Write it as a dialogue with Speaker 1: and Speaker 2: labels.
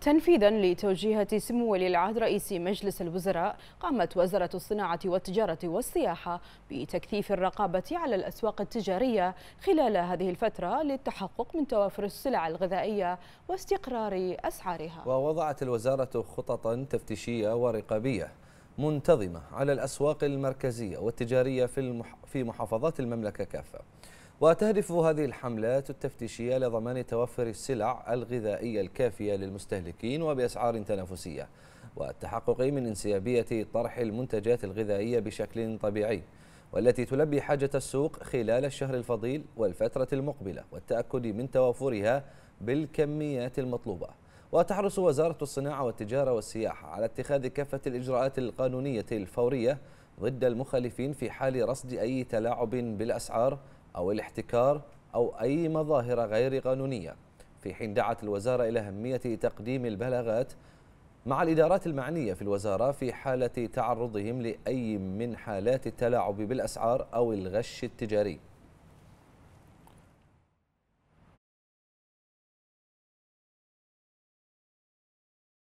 Speaker 1: تنفيذا لتوجيهات سمو ولي العهد رئيس مجلس الوزراء قامت وزارة الصناعة والتجارة والسياحة بتكثيف الرقابة على الأسواق التجارية خلال هذه الفترة للتحقق من توافر السلع الغذائية واستقرار أسعارها
Speaker 2: ووضعت الوزارة خططا تفتيشية ورقابية منتظمة على الأسواق المركزية والتجارية في, في محافظات المملكة كافة وتهدف هذه الحملات التفتيشية لضمان توفر السلع الغذائية الكافية للمستهلكين وبأسعار تنافسية والتحقق من انسيابية طرح المنتجات الغذائية بشكل طبيعي والتي تلبي حاجة السوق خلال الشهر الفضيل والفترة المقبلة والتأكد من توافرها بالكميات المطلوبة وتحرص وزارة الصناعة والتجارة والسياحة على اتخاذ كافة الإجراءات القانونية الفورية ضد المخالفين في حال رصد أي تلاعب بالأسعار أو الاحتكار أو أي مظاهر غير قانونية في حين دعت الوزارة إلى أهمية تقديم البلاغات مع الإدارات المعنية في الوزارة في حالة تعرضهم لأي من حالات التلاعب بالأسعار أو الغش التجاري